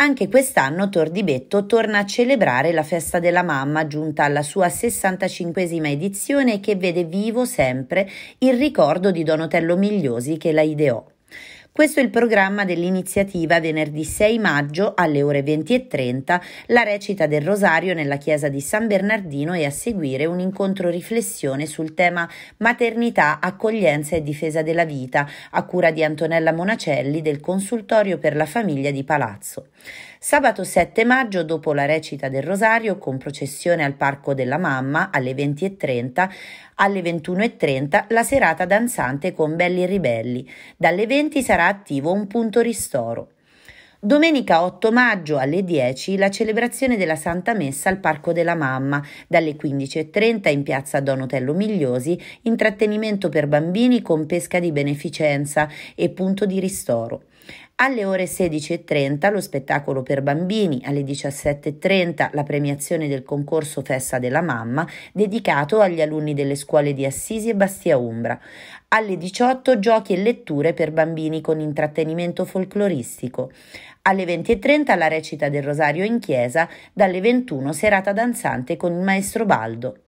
Anche quest'anno Tordibetto torna a celebrare la festa della mamma giunta alla sua 65esima edizione che vede vivo sempre il ricordo di Donatello Migliosi che la ideò. Questo è il programma dell'iniziativa venerdì 6 maggio alle ore 20.30, la recita del Rosario nella chiesa di San Bernardino e a seguire un incontro riflessione sul tema maternità, accoglienza e difesa della vita, a cura di Antonella Monacelli del Consultorio per la Famiglia di Palazzo. Sabato 7 maggio, dopo la recita del Rosario, con processione al Parco della Mamma alle 20.30, alle 21.30 la serata danzante con Belli e Ribelli. Dalle 20 sarà attivo un punto ristoro. Domenica 8 maggio alle 10 la celebrazione della Santa Messa al Parco della Mamma, dalle 15.30 in piazza Donotello Migliosi, intrattenimento per bambini con pesca di beneficenza e punto di ristoro. Alle ore 16.30 lo spettacolo per bambini, alle 17.30 la premiazione del concorso Festa della Mamma dedicato agli alunni delle scuole di Assisi e Bastia Umbra alle 18 giochi e letture per bambini con intrattenimento folcloristico, alle 20.30 la recita del Rosario in chiesa, dalle 21 serata danzante con il maestro Baldo.